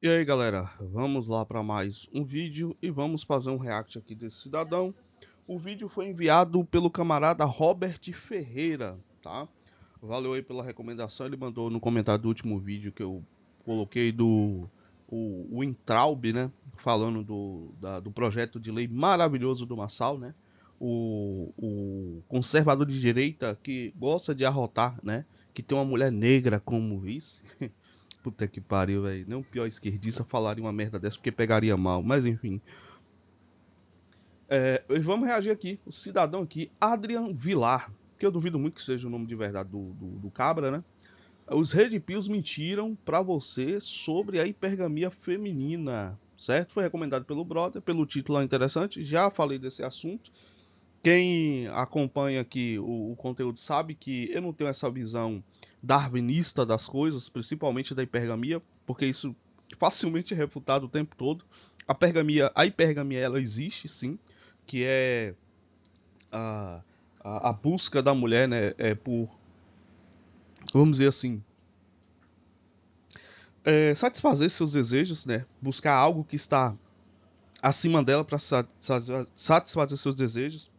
E aí galera, vamos lá para mais um vídeo e vamos fazer um react aqui desse cidadão. O vídeo foi enviado pelo camarada Robert Ferreira, tá? Valeu aí pela recomendação, ele mandou no comentário do último vídeo que eu coloquei do o, o Intraub, né? Falando do, da, do projeto de lei maravilhoso do Massal, né? O, o conservador de direita que gosta de arrotar, né? Que tem uma mulher negra como vice. Puta que pariu, velho. Nem o pior esquerdista falaria uma merda dessa porque pegaria mal. Mas enfim. É, vamos reagir aqui. O cidadão aqui, Adrian Vilar. Que eu duvido muito que seja o nome de verdade do, do, do Cabra, né? Os Red mentiram para você sobre a hipergamia feminina, certo? Foi recomendado pelo brother, pelo título interessante. Já falei desse assunto. Quem acompanha aqui o, o conteúdo sabe que eu não tenho essa visão darwinista das coisas, principalmente da hipergamia, porque isso facilmente é refutado o tempo todo. A pergamia, a hipergamia ela existe, sim, que é a, a, a, busca da mulher, né, é por vamos dizer assim, é, satisfazer seus desejos, né, buscar algo que está acima dela para satisfazer seus desejos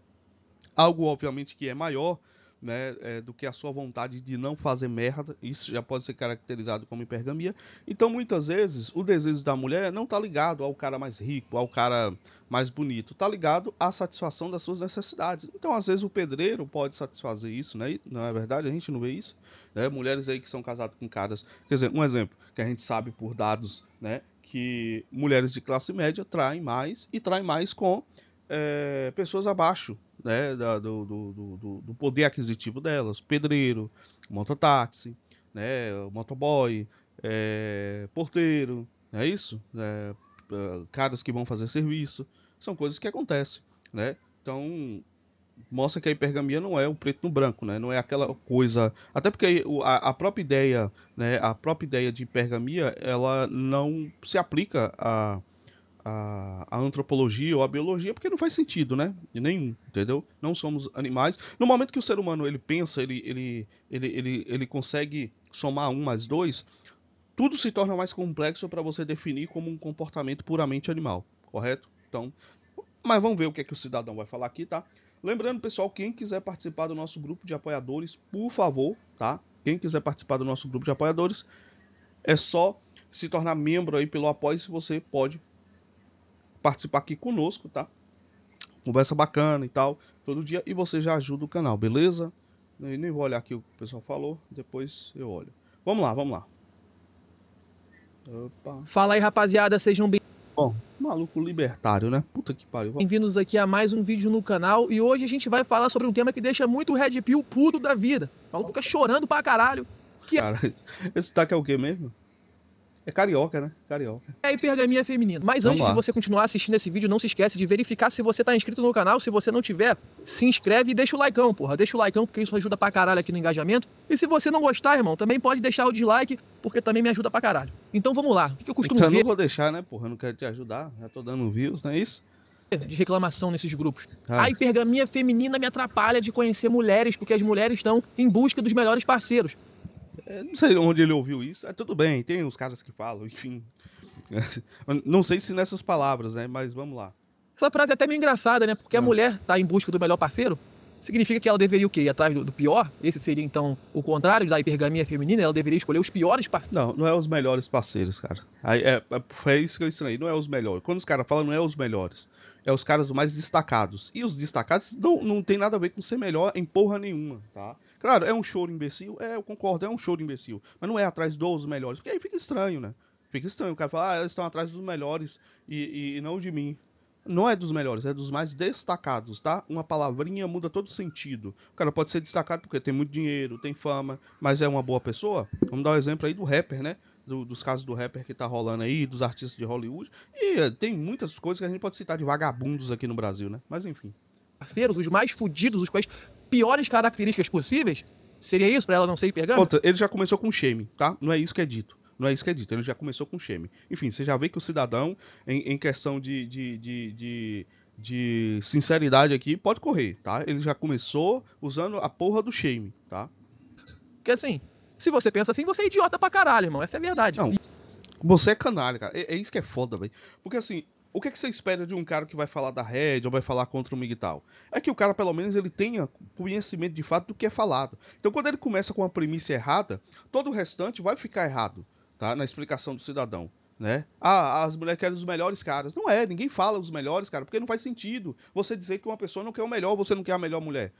algo obviamente que é maior né, é, do que a sua vontade de não fazer merda, isso já pode ser caracterizado como hipergamia. Então, muitas vezes, o desejo da mulher não está ligado ao cara mais rico, ao cara mais bonito, está ligado à satisfação das suas necessidades. Então, às vezes, o pedreiro pode satisfazer isso, né? não é verdade? A gente não vê isso. Né? Mulheres aí que são casadas com caras. Quer dizer, um exemplo que a gente sabe por dados né, que mulheres de classe média traem mais e traem mais com é, pessoas abaixo né, da, do, do, do, do, poder aquisitivo delas, pedreiro, mototáxi, né, motoboy, é, porteiro, é isso? É, é, caras que vão fazer serviço, são coisas que acontecem, né? Então, mostra que a hipergamia não é o preto no branco, né? Não é aquela coisa, até porque a, a, própria ideia, né, a própria ideia de hipergamia, ela não se aplica a a, a, antropologia ou a biologia, porque não faz sentido, né? De nenhum, entendeu? Não somos animais. No momento que o ser humano ele pensa, ele, ele, ele, ele, ele consegue somar um mais dois, tudo se torna mais complexo para você definir como um comportamento puramente animal, correto? Então, mas vamos ver o que é que o cidadão vai falar aqui, tá? Lembrando, pessoal, quem quiser participar do nosso grupo de apoiadores, por favor, tá? Quem quiser participar do nosso grupo de apoiadores, é só se tornar membro aí pelo apoio se você pode participar aqui conosco, tá? Conversa bacana e tal, todo dia. E você já ajuda o canal, beleza? Eu nem vou olhar aqui o que o pessoal falou, depois eu olho. Vamos lá, vamos lá. Opa. Fala aí, rapaziada, sejam bem Bom, maluco libertário, né? Puta que pariu. Bem-vindos aqui a mais um vídeo no canal e hoje a gente vai falar sobre um tema que deixa muito Red Pill puto da vida. O maluco fica chorando pra caralho. Que... Cara, esse taco é o quê mesmo? É carioca, né? Carioca. É hipergamia feminina. Mas Vamos antes lá. de você continuar assistindo esse vídeo, não se esquece de verificar se você tá inscrito no canal. Se você não tiver, se inscreve e deixa o likeão, porra. Deixa o likeão, porque isso ajuda pra caralho aqui no engajamento. E se você não gostar, irmão, também pode deixar o dislike, porque também me ajuda pra caralho. Então vamos lá. O que eu então, costumo então, ver... Eu não vou deixar, né, porra? Eu não quero te ajudar. Já tô dando views, não é isso? de reclamação nesses grupos. Ah. A hipergamia feminina me atrapalha de conhecer mulheres, porque as mulheres estão em busca dos melhores parceiros. É, não sei onde ele ouviu isso. É, tudo bem, tem os caras que falam, enfim. Não sei se nessas palavras, né? Mas vamos lá. Essa frase é até meio engraçada, né? Porque a é. mulher está em busca do melhor parceiro. Significa que ela deveria o quê? Ir atrás do, do, pior? Esse seria, então, o contrário da hipergamia feminina? Ela deveria escolher os piores parceiros? Não, não é os melhores parceiros, cara. Aí, é, é, é, isso que eu estranhei. Não é os melhores. Quando os caras falam, não é os melhores. É os caras mais destacados. E os destacados não, não tem nada a ver com ser melhor em porra nenhuma, tá? Claro, é um choro imbecil, é, eu concordo, é um choro imbecil, mas não é atrás dos melhores, porque aí fica estranho, né? Fica estranho, o cara fala, ah, eles estão atrás dos melhores e, e, e não de mim. Não é dos melhores, é dos mais destacados, tá? Uma palavrinha muda todo sentido. O cara pode ser destacado porque tem muito dinheiro, tem fama, mas é uma boa pessoa. Vamos dar o um exemplo aí do rapper, né? Do, dos casos do rapper que tá rolando aí, dos artistas de Hollywood. E eh, tem muitas coisas que a gente pode citar de vagabundos aqui no Brasil, né? Mas enfim. Parceiros, os mais fudidos, os quais piores características possíveis? Seria isso para ela não ser hipergâmica? ele já começou com shame, tá? Não é isso que é dito. Não é isso que é dito, ele já começou com shame. Enfim, você já vê que o cidadão, em, em questão de, de, de, de de sinceridade aqui, pode correr, tá? Ele já começou usando a porra do shame, tá? Porque assim, se você pensa assim, você é idiota pra caralho, irmão. Essa é a verdade. Não, você é canalha, cara. É, é isso que é foda, velho. Porque assim, o que, é que, você espera de um cara que vai falar da rede ou vai falar contra o Miguel? É que o cara, pelo menos, ele tenha conhecimento de fato do que é falado. Então, quando ele começa com uma premissa errada, todo o restante vai ficar errado, tá? Na explicação do cidadão. Né? Ah, as mulheres querem os melhores caras. Não é, ninguém fala os melhores, caras porque não faz sentido você dizer que uma pessoa não quer o melhor, você não quer a melhor mulher.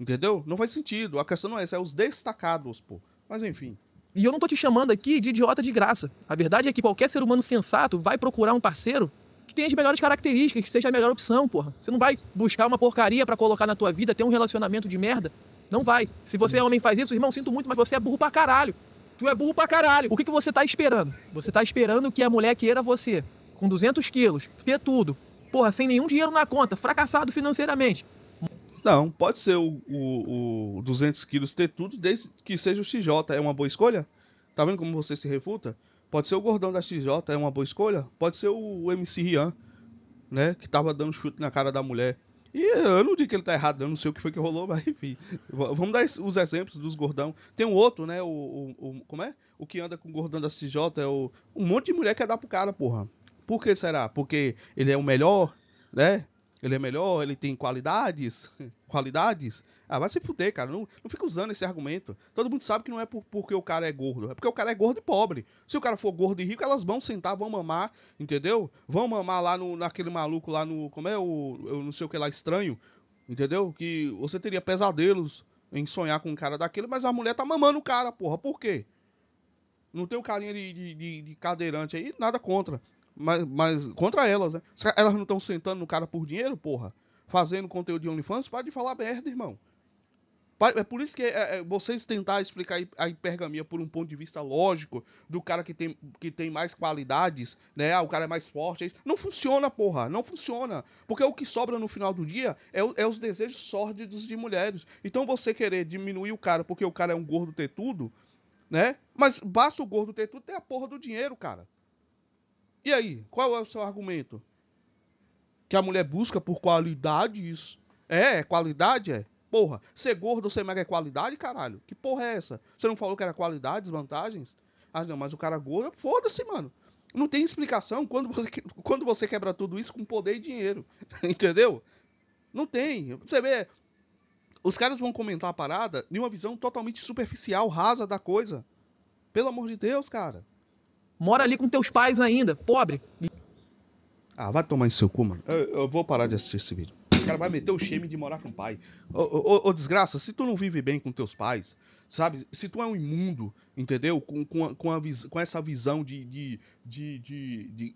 Entendeu? Não faz sentido. A questão não é essa, é os destacados, pô. Mas enfim. E eu não tô te chamando aqui de idiota de graça. A verdade é que qualquer ser humano sensato vai procurar um parceiro que tenha as melhores características, que seja a melhor opção, porra. Você não vai buscar uma porcaria para colocar na tua vida, ter um relacionamento de merda. Não vai. Se você Sim. é homem faz isso, irmão, sinto muito, mas você é burro pra caralho. Tu é burro pra caralho. O que, que você tá esperando? Você tá esperando que a mulher queira você, com 200 quilos, ter tudo. Porra, sem nenhum dinheiro na conta, fracassado financeiramente. Não, pode ser o, o, o 200 quilos ter tudo, desde que seja o XJ. É uma boa escolha? Tá vendo como você se refuta? Pode ser o Gordão da XJ, é uma boa escolha. Pode ser o MC Rian, né? Que tava dando chute na cara da mulher. E eu não digo que ele tá errado, eu não sei o que foi que rolou, mas enfim. Vamos dar os exemplos dos gordão. Tem um outro, né? O, o, o como é? O que anda com o gordão da CJ é o. Um monte de mulher quer dar pro cara, porra. Por que será? Porque ele é o melhor, né? ele é melhor, ele tem qualidades, qualidades. Ah, vai se fuder, cara. Não, não fica usando esse argumento. Todo mundo sabe que não é por, porque o cara é gordo, é porque o cara é gordo e pobre. Se o cara for gordo e rico, elas vão sentar, vão mamar, entendeu? Vão mamar lá no, naquele maluco lá no. Como é o. Eu não sei o que lá, estranho. Entendeu? Que você teria pesadelos em sonhar com um cara daquele, mas a mulher tá mamando o cara, porra. Por quê? Não tem o carinha de, de, de, cadeirante aí, nada contra mas, mas contra elas, né? Elas não estão sentando no cara por dinheiro, porra. Fazendo conteúdo de OnlyFans, para de falar merda, irmão. É por isso que é, é, vocês tentar explicar a hipergamia por um ponto de vista lógico do cara que tem, que tem mais qualidades, né? Ah, o cara é mais forte. É isso. Não funciona, porra. Não funciona. Porque o que sobra no final do dia é, é os desejos sórdidos de mulheres. Então você querer diminuir o cara porque o cara é um gordo ter tudo, né? Mas basta o gordo ter tudo ter a porra do dinheiro, cara. E aí, qual é o seu argumento? Que a mulher busca por qualidade isso. É, é qualidade é. Porra, ser gordo ou ser mega é qualidade, caralho? Que porra é essa? Você não falou que era qualidade, desvantagens? Ah, não, mas o cara gordo, foda-se, mano. Não tem explicação quando você, quando você quebra tudo isso com poder e dinheiro. Entendeu? Não tem. Você vê, os caras vão comentar a parada em uma visão totalmente superficial, rasa da coisa. Pelo amor de Deus, cara mora ali com teus pais ainda, pobre. Ah, vai tomar em seu cu, mano. Eu, eu vou parar de assistir esse vídeo. O cara vai meter o shame de morar com o pai. Ô, ô, ô, desgraça, se tu não vive bem com teus pais, sabe? Se tu é um imundo, entendeu? Com, com, a, com, a, com essa visão de, de, de, de, de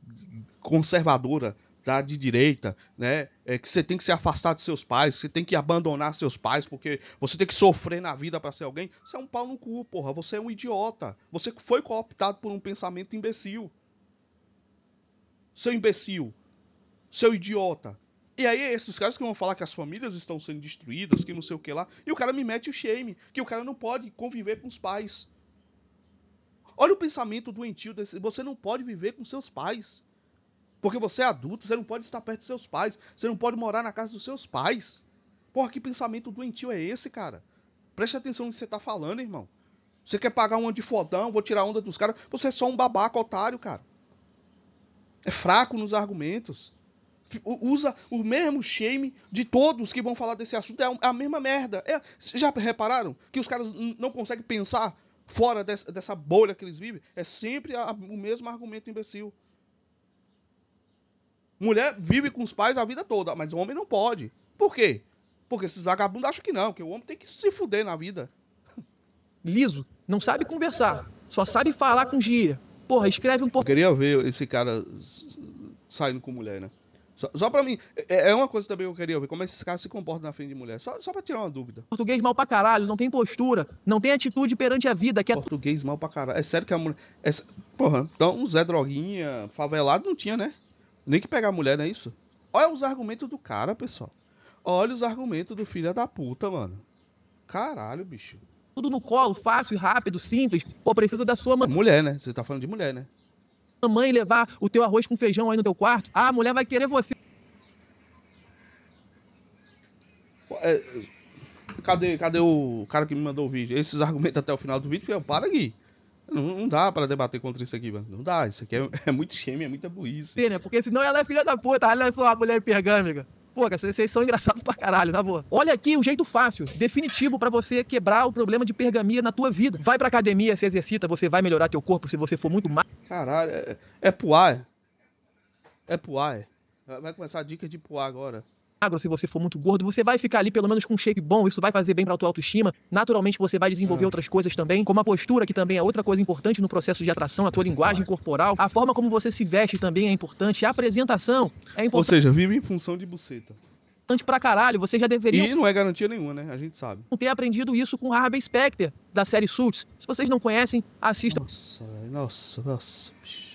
conservadora da de direita, né? É que você tem que se afastar de seus pais, você tem que abandonar seus pais, porque você tem que sofrer na vida para ser alguém. Você é um pau no cu, porra. Você é um idiota. Você foi cooptado por um pensamento imbecil. Seu imbecil. Seu idiota. E aí, esses caras que vão falar que as famílias estão sendo destruídas, que não sei o que lá. E o cara me mete o shame, que o cara não pode conviver com os pais. Olha o pensamento doentio desse. Você não pode viver com seus pais. Porque você é adulto, você não pode estar perto dos seus pais, você não pode morar na casa dos seus pais. Porra, que pensamento doentio é esse, cara? Preste atenção no que você tá falando, irmão. Você quer pagar um de fodão, vou tirar onda dos caras. Você é só um babaca otário, cara. É fraco nos argumentos. Usa o mesmo shame de todos que vão falar desse assunto. É a é mesma merda. É, já repararam que os caras não conseguem pensar fora dessa, bolha que eles vivem? É sempre a, o mesmo argumento imbecil. Mulher vive com os pais a vida toda, mas o homem não pode. Por quê? Porque esses vagabundos acham que não, que o homem tem que se fuder na vida. Liso, não sabe conversar, só sabe falar com gíria. Porra, escreve um pouco. Queria ver esse cara saindo com mulher, né? Só, só pra mim, é, é, é, uma coisa também que eu queria ver, como esses caras se comportam na frente de mulher. Só, só pra tirar uma dúvida. Português mal pra caralho, não tem postura, não tem atitude perante a vida. Que é... Português mal pra caralho. É sério que a mulher. É... Porra, então Zé Droguinha, favelado, não tinha, né? Nem que pegar a mulher, não é isso? Olha os argumentos do cara, pessoal. Olha os argumentos do filho da puta, mano. Caralho, bicho. Tudo no colo, fácil, rápido, simples. Pô, precisa da sua mãe é Mulher, né? Você tá falando de mulher, né? mãe levar o teu arroz com feijão aí no teu quarto. Ah, a mulher vai querer você. É, cadê, cadê o cara que me mandou o vídeo? Esses argumentos até o final do vídeo, eu para aqui. Não, não dá para debater contra isso aqui, mano. Não dá. Isso aqui é, é muito esquema, é muita burrice. Sim, né? Porque senão ela é filha da puta. Ela é uma mulher pergâmica. Pô, cara, vocês são engraçados pra caralho, tá boa? Olha aqui um jeito fácil, definitivo para você quebrar o problema de pergamia na tua vida. Vai pra academia, se exercita, você vai melhorar teu corpo se você for muito mais. Caralho, é, é puar. É, é puar. É? Vai começar a dica de puar agora magro, se você for muito gordo, você vai ficar ali pelo menos com um shape bom, isso vai fazer bem para a tua autoestima. Naturalmente você vai desenvolver outras coisas também, como a postura, que também é outra coisa importante no processo de atração, a tua é linguagem corporal, a forma como você se veste também é importante, a apresentação é importante. Ou seja, vive em função de buceta importante pra caralho, você já deveria. E não é garantia nenhuma, né? A gente sabe. Não ter aprendido isso com Harvey Specter, da série Suits. Se vocês não conhecem, assistam. Nossa, nossa, nossa. Bicho.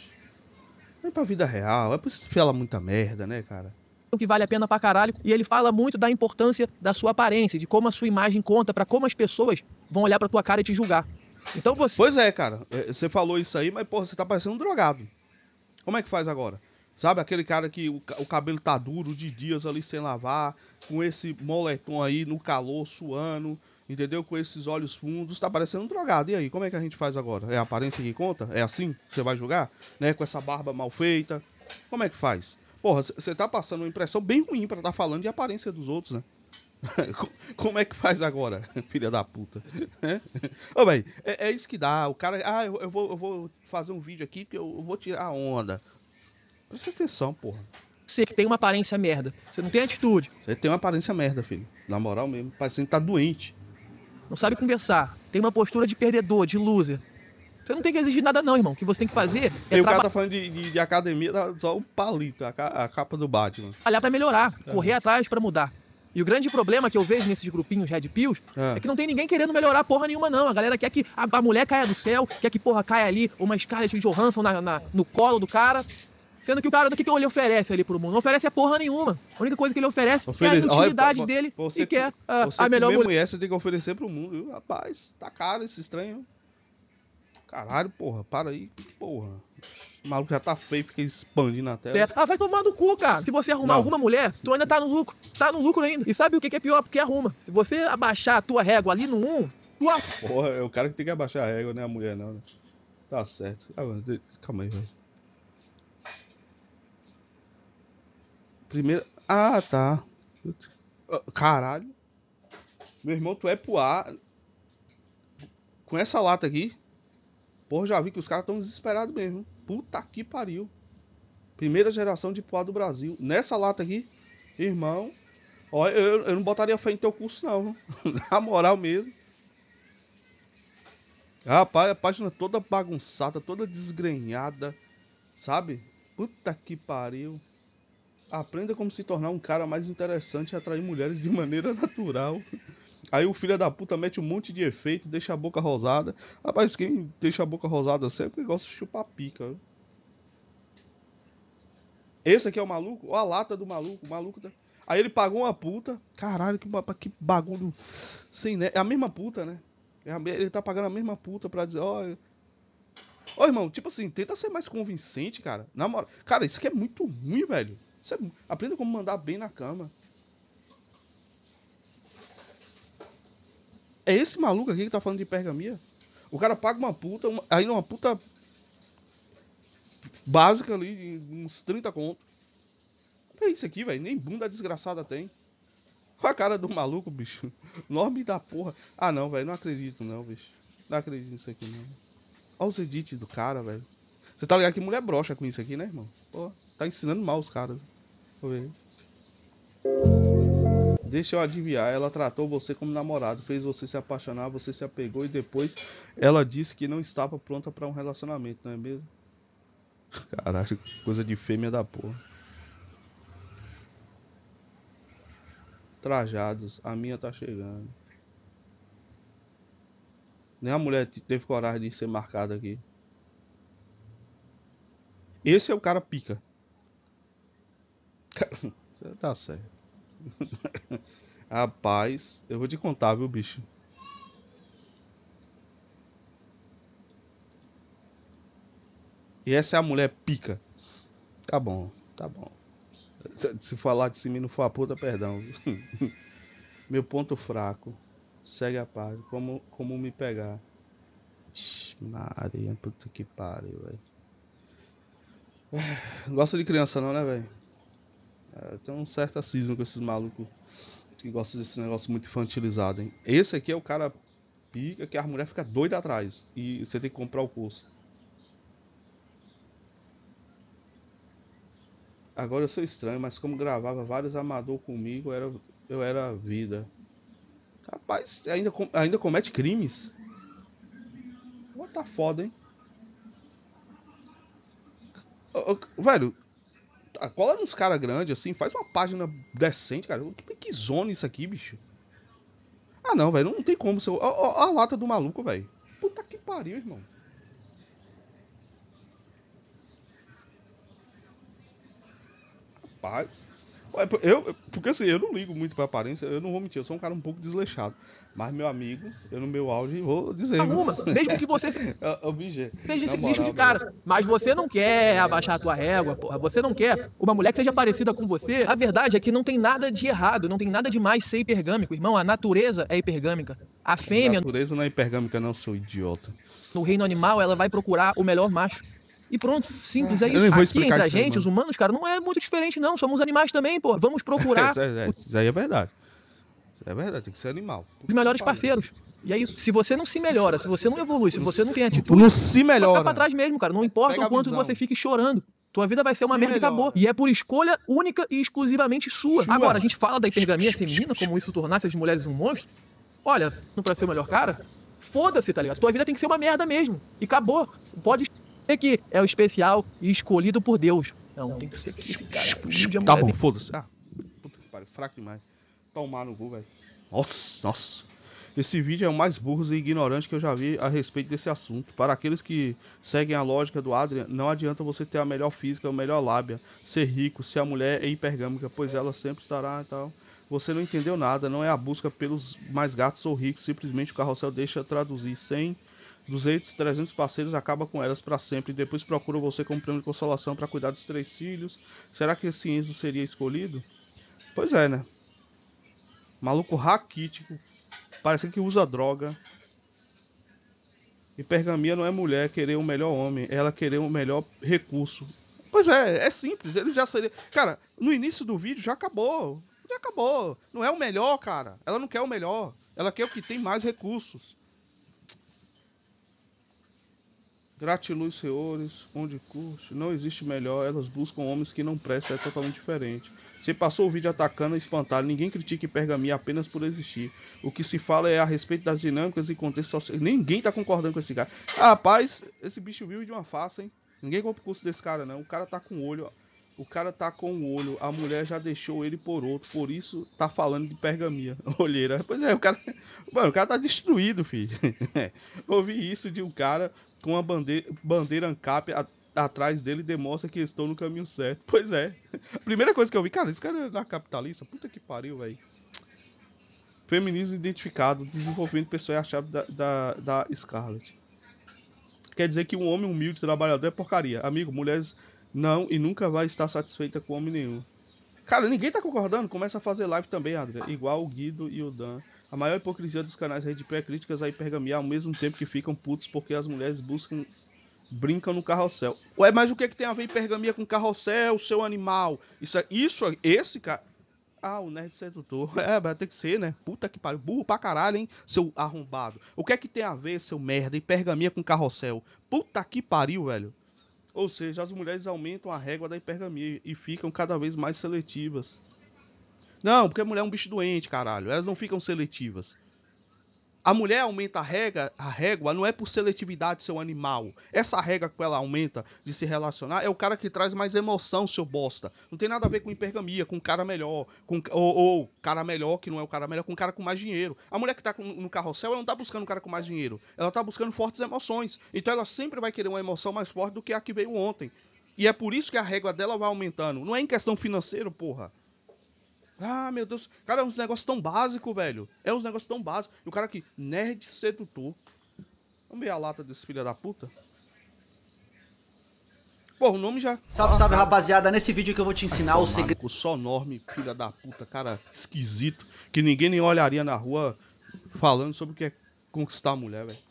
É pra vida real, é por isso que fala muita merda, né, cara? o que vale a pena pra caralho. E ele fala muito da importância da sua aparência, de como a sua imagem conta, para como as pessoas vão olhar pra tua cara e te julgar. Então você. Pois é, cara. É, você falou isso aí, mas, porra, você tá parecendo um drogado. Como é que faz agora? Sabe aquele cara que o, cabelo tá duro de dias ali sem lavar, com esse moletom aí no calor, suando, entendeu? Com esses olhos fundos, tá parecendo um drogado. E aí, como é que a gente faz agora? É a aparência que conta? É assim que você vai julgar? Né? Com essa barba mal feita? Como é que faz? Porra, você tá passando uma impressão bem ruim para estar tá falando de aparência dos outros, né? Como é que faz agora, filha da puta? Né? Ô, oh, bem, é, é, isso que dá. O cara, ah, eu, eu, vou, eu vou fazer um vídeo aqui que eu, eu vou tirar a onda. Presta atenção, porra. Você tem uma aparência merda. Você não tem atitude. Você tem uma aparência merda, filho. Na moral mesmo, parece que tá doente. Não sabe conversar. Tem uma postura de perdedor, de loser. Você não tem que exigir nada, não, irmão. O que você tem que fazer é. E o cara tá falando de, de, de academia, tá só o um palito, a, a, capa do Batman. Olhar para melhorar, é. correr atrás para mudar. E o grande problema que eu vejo nesses grupinhos Red Pills é. é. que não tem ninguém querendo melhorar porra nenhuma, não. A galera quer que a, a mulher caia do céu, quer que, porra, caia ali uma de Johansson na, na, no colo do cara. Sendo que o cara, do que, que ele oferece ali pro mundo? Não oferece a porra nenhuma. A única coisa que ele oferece Oferece. é a utilidade dele você, e quer a melhor mulher. Você tem que oferecer pro mundo, viu? Rapaz, tá caro esse estranho. Caralho, porra, para aí, porra. O maluco já tá feio, fica expandindo na tela. É. Ah, vai tomar no cu, cara. Se você arrumar não. alguma mulher, tu ainda tá no lucro. Tá no lucro ainda. E sabe o que é pior? Porque arruma. Se você abaixar a tua régua ali no 1, tu Porra, é o cara que tem que abaixar a régua, né? A mulher não, né? Tá certo. Ah, calma aí, velho. Primeiro. Ah, tá. Caralho. Meu irmão, tu é pro ar. Com essa lata aqui. Porra, já vi que os caras estão desesperados mesmo. Puta que pariu. Primeira geração de poá do Brasil. Nessa lata aqui, irmão. Ó, eu, eu não botaria fé em teu curso, não. Na moral mesmo. Rapaz, a página toda bagunçada, toda desgrenhada. Sabe? Puta que pariu. Aprenda como se tornar um cara mais interessante e atrair mulheres de maneira natural. Aí o filho da puta mete um monte de efeito, deixa a boca rosada. Rapaz, quem deixa a boca rosada sempre gosta de chupar pica. Esse aqui é o maluco? Ó a lata do maluco. O maluco tá... Aí ele pagou uma puta. Caralho, que, que bagulho. Sem, né? É a mesma puta, né? É ele tá pagando a mesma puta pra dizer, ó. Oh, Ô, irmão, tipo assim, tenta ser mais convincente, cara. Na moral. Cara, isso aqui é muito ruim, velho. É... Aprenda como mandar bem na cama. É esse maluco aqui que tá falando de pergamia? O cara paga uma puta, uma, ainda uma puta básica ali, de uns 30 contos. É isso aqui, velho. Nem bunda desgraçada tem. Olha a cara do maluco, bicho. Nome da porra. Ah, não, velho. Não acredito, não, bicho. Não acredito nisso aqui, não. Olha os edits do cara, velho. Você tá ligado que mulher brocha com isso aqui, né, irmão? Pô, tá ensinando mal os caras. Vou ver. Deixa eu adivinhar, ela tratou você como namorado, fez você se apaixonar, você se apegou e depois ela disse que não estava pronta para um relacionamento, não é mesmo? Caralho, coisa de fêmea da porra. Trajados, a minha tá chegando. Nem a mulher teve coragem de ser marcada aqui. Esse é o cara pica. Tá certo. Rapaz, eu vou te contar, viu, bicho? E essa é a mulher pica. Tá bom, tá bom. Se falar de cima não for a puta, perdão. Meu ponto fraco. Segue a paz. Como, como me pegar? Maria, puta que pariu, velho. Gosta de criança não, né, velho? É, eu tenho um certo cisma com esses malucos que gostam desse negócio muito infantilizado, hein? Esse aqui é o cara pica que a mulher fica doida atrás e você tem que comprar o curso. Agora eu sou estranho, mas como gravava vários amador comigo, era, eu era vida. Rapaz, ainda, ainda comete crimes? Pô, tá foda, hein? Velho, Cola ah, uns caras grandes, assim? Faz uma página decente, cara. Que, que zona isso aqui, bicho? Ah, não, velho. Não tem como. Seu... ó, a lata do maluco, velho. Puta que pariu, irmão. Rapaz. É, eu, porque assim, eu não ligo muito pra aparência, eu não vou mentir, eu sou um cara um pouco desleixado. Mas, meu amigo, eu no meu auge vou dizer. Arruma, mesmo que você se. É, é seja esse lixo de cara. Mas você não quer abaixar a tua régua, porra. Você não quer uma mulher que seja parecida com você. A verdade é que não tem nada de errado, não tem nada de mais ser hipergâmico, irmão. A natureza é hipergâmica. A fêmea. A natureza não é hipergâmica, não, seu idiota. No reino animal, ela vai procurar o melhor macho. E pronto, simples, é, isso. Aqui entre a gente, os humanos, cara, não é muito diferente, não. Somos animais também, pô. Vamos procurar. isso, é, é, isso aí é verdade. Isso é verdade, tem que ser animal. Os melhores parceiros. E é isso. Se você não se melhora, se você não evolui, se você não tem atitude. Não se melhora. Vai ficar pra trás mesmo, cara. Não importa o quanto você fique chorando. Tua vida vai ser uma se merda melhora. e acabou. E é por escolha única e exclusivamente sua. Agora, a gente fala da hipergamia feminina, como isso tornasse as mulheres um monstro. Olha, não pra ser o melhor cara, foda-se, tá ligado? Tua vida tem que ser uma merda mesmo. E acabou. Pode que é o especial e escolhido por Deus. Não, não tem que ser que esse cara. É é tá bom, foda-se. Ah, puta que pariu, fraco demais. Tomar no Google, velho. Nossa, nossa. Esse vídeo é o mais burro e ignorante que eu já vi a respeito desse assunto. Para aqueles que seguem a lógica do Adrian, não adianta você ter a melhor física, a melhor lábia, ser rico, se a mulher é hipergâmica, pois ela sempre estará e tal. Você não entendeu nada, não é a busca pelos mais gatos ou ricos, simplesmente o carrossel deixa traduzir sem 200, 300 parceiros acaba com elas para sempre e depois procura você como prêmio de consolação para cuidar dos três filhos. Será que esse Enzo seria escolhido? Pois é, né? Maluco raquítico, parece que usa droga. E pergaminha não é mulher querer o um melhor homem, ela querer o um melhor recurso. Pois é, é simples, eles já seriam. Cara, no início do vídeo já acabou. Já acabou. Não é o melhor, cara. Ela não quer o melhor. Ela quer o que tem mais recursos. Gratiluz, senhores, onde curte. Não existe melhor. Elas buscam homens que não prestam. É totalmente diferente. Você passou o vídeo atacando e espantado. Ninguém critica Pergaminho apenas por existir. O que se fala é a respeito das dinâmicas e contexto social. Ninguém tá concordando com esse cara. Ah, rapaz, esse bicho vive de uma face, hein? Ninguém compra o curso desse cara, não. O cara tá com o olho. Ó. O cara tá com um olho, a mulher já deixou ele por outro, por isso tá falando de pergaminha, olheira. Pois é, o cara, mano, o cara tá destruído, filho. É. Ouvi isso de um cara com uma bandeira, bandeira ANCAP a, atrás dele demonstra que estou no caminho certo. Pois é. Primeira coisa que eu vi, cara, esse cara é da capitalista, puta que pariu, velho. Feminismo identificado, desenvolvimento pessoal é a chave da, da, da Scarlett. Quer dizer que um homem humilde trabalhador é porcaria. Amigo, mulheres não, e nunca vai estar satisfeita com homem nenhum. Cara, ninguém tá concordando? Começa a fazer live também, André. Igual o Guido e o Dan. A maior hipocrisia dos canais é de pré críticas a hipergamia ao mesmo tempo que ficam putos porque as mulheres buscam. brincam no carrossel. Ué, mas o que, é que tem a ver hipergamia com carrossel, seu animal? Isso, é, isso é, esse cara. Ah, o nerd sedutor. É, vai ter que ser, né? Puta que pariu. Burro pra caralho, hein, seu arrombado. O que é que tem a ver, seu merda, hipergamia com carrossel? Puta que pariu, velho. Ou seja, as mulheres aumentam a régua da hipergamia e ficam cada vez mais seletivas. Não, porque a mulher é um bicho doente, caralho. Elas não ficam seletivas. A mulher aumenta a régua, a régua não é por seletividade seu animal. Essa régua que ela aumenta de se relacionar é o cara que traz mais emoção, seu bosta. Não tem nada a ver com hipergamia, com cara melhor, com ou, ou, cara melhor que não é o cara melhor, com cara com mais dinheiro. A mulher que tá no carrossel, ela não tá buscando um cara com mais dinheiro. Ela tá buscando fortes emoções. Então ela sempre vai querer uma emoção mais forte do que a que veio ontem. E é por isso que a régua dela vai aumentando. Não é em questão financeira, porra. Ah, meu Deus. Cara, é uns negócios tão básico, velho. É uns negócios tão básico. E o cara aqui, nerd sedutor. Vamos ver a lata desse filho da puta. Pô, o nome já. Salve, ah, salve, cara. rapaziada. Nesse vídeo que eu vou te ensinar Ai, o segredo. O enorme, filha da puta, cara esquisito. Que ninguém nem olharia na rua falando sobre o que é conquistar a mulher, velho.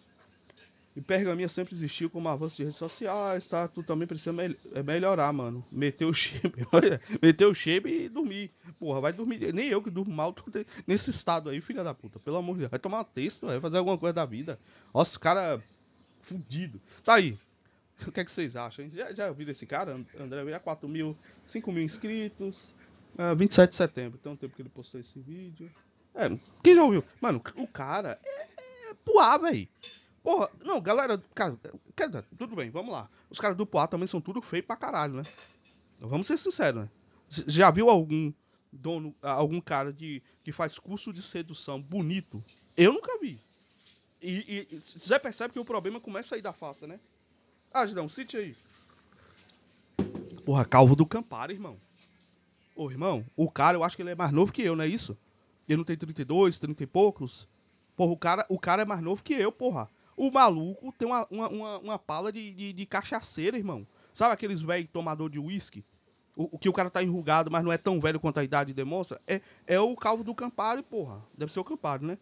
E Pergaminha sempre existiu como avanço de redes sociais, tá? Tu também precisa me eh, melhorar, mano. Meter o shape, meter o shape e dormir. Porra, vai dormir. Nem eu que durmo mal tô nesse estado aí, filha da puta. Pelo amor de Deus. Vai tomar um texto, vai fazer alguma coisa da vida. Nossa, cara é fudido. Tá aí. O que, é que vocês acham? Já, já ouviram esse cara? André Vieira, 4 mil, 5 mil inscritos. Uh, eh, 27 de setembro, tem um tempo que ele postou esse vídeo. É, quem já ouviu? Mano, o cara é, é, é puar, velho. Porra, não, galera, cara, tudo bem, vamos lá. Os caras do Poá também são tudo feio pra caralho, né? Vamos ser sinceros, né? Já viu algum dono, algum cara de, que faz curso de sedução bonito? Eu nunca vi. E, e já percebe que o problema começa aí da face, né? Ah, Gidão, cite aí. Porra, calvo do Campari, irmão. Ô, irmão, o cara, eu acho que ele é mais novo que eu, não é isso? Ele não tem 32, 30 e poucos? Porra, o cara, o cara é mais novo que eu, porra. O maluco tem uma, uma, uma, uma pala de, de, de cachaceiro, irmão. Sabe aqueles velhos tomador de uísque? O, o, que o cara tá enrugado, mas não é tão velho quanto a idade demonstra? É, é o calvo do Campari, porra. Deve ser o Campari, né?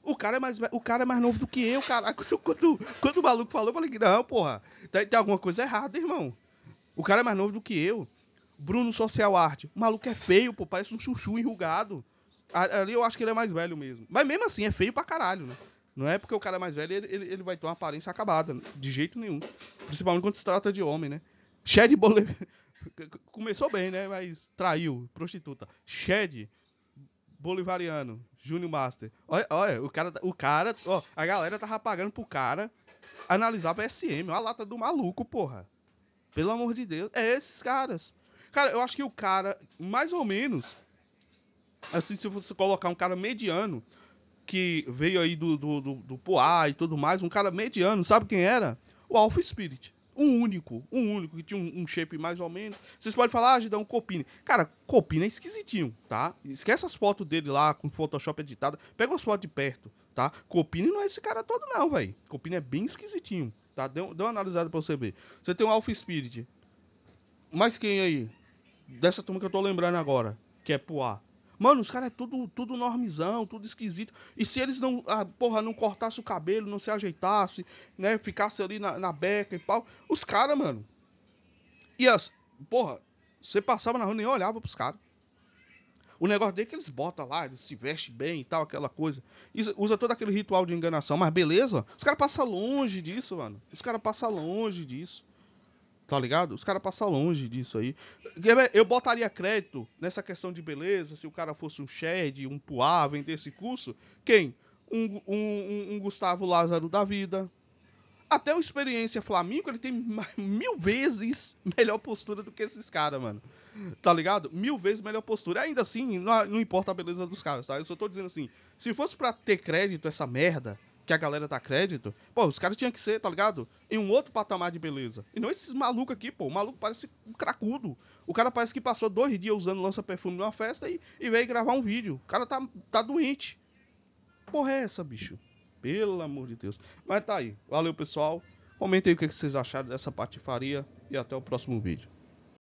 O cara, é mais, o cara é mais novo do que eu, caralho. Quando, quando o maluco falou, eu falei que não, porra. Tem, tem alguma coisa errada, irmão. O cara é mais novo do que eu. Bruno Social Arte. O maluco é feio, pô. Parece um chuchu enrugado. Ali eu acho que ele é mais velho mesmo. Mas mesmo assim, é feio pra caralho, né? Não é porque o cara é mais velho ele, ele, ele vai ter uma aparência acabada, de jeito nenhum. Principalmente quando se trata de homem, né? Shed Bole... começou bem, né? Mas traiu, prostituta. Shed Bolivariano, Júnior Master. Olha, olha, o cara, o cara, ó, a galera tava pagando pro cara analisar Olha uma lata do maluco, porra. Pelo amor de Deus, é esses caras. Cara, eu acho que o cara, mais ou menos, assim, se você colocar um cara mediano, que veio aí do, do, do, do Poá e tudo mais, um cara mediano, sabe quem era? O Alpha Spirit. Um único, um único, que tinha um, um shape mais ou menos. Vocês podem falar, ah, Gidão, um Copini. Cara, Copini é esquisitinho, tá? Esquece as fotos dele lá com Photoshop editado. Pega umas fotos de perto, tá? Copini não é esse cara todo, não, velho. Copini é bem esquisitinho, tá? Dê, deu uma analisada pra você ver. Você tem o um Alpha Spirit. Mais quem aí? Dessa turma que eu tô lembrando agora, que é Poá. Mano, os caras é tudo, tudo normizão, tudo esquisito. E se eles não, ah, porra, não cortasse o cabelo, não se ajeitasse, né? Ficasse ali na, na beca e pau. Os caras, mano. E as. Porra, você passava na rua e nem olhava pros caras. O negócio dele é que eles botam lá, eles se vestem bem e tal, aquela coisa. E usa todo aquele ritual de enganação, mas beleza, os caras passam longe disso, mano. Os caras passam longe disso. Tá ligado? Os caras passam longe disso aí. Eu botaria crédito nessa questão de beleza se o cara fosse um Shed, um Puá, vender esse curso. Quem? Um, um, um, Gustavo Lázaro da vida. Até o Experiência Flamengo, ele tem mil vezes melhor postura do que esses caras, mano. Tá ligado? Mil vezes melhor postura. Ainda assim, não importa a beleza dos caras, tá? Eu só tô dizendo assim, se fosse para ter crédito essa merda, que a galera dá crédito, pô, os caras tinham que ser, tá ligado? Em um outro patamar de beleza. E não esses malucos aqui, pô. O maluco parece um cracudo. O cara parece que passou dois dias usando lança-perfume numa festa e, e veio gravar um vídeo. O cara tá, tá doente. Porra é essa, bicho? Pelo amor de Deus. Mas tá aí. Valeu, pessoal. Comentem o que vocês acharam dessa patifaria e até o próximo vídeo.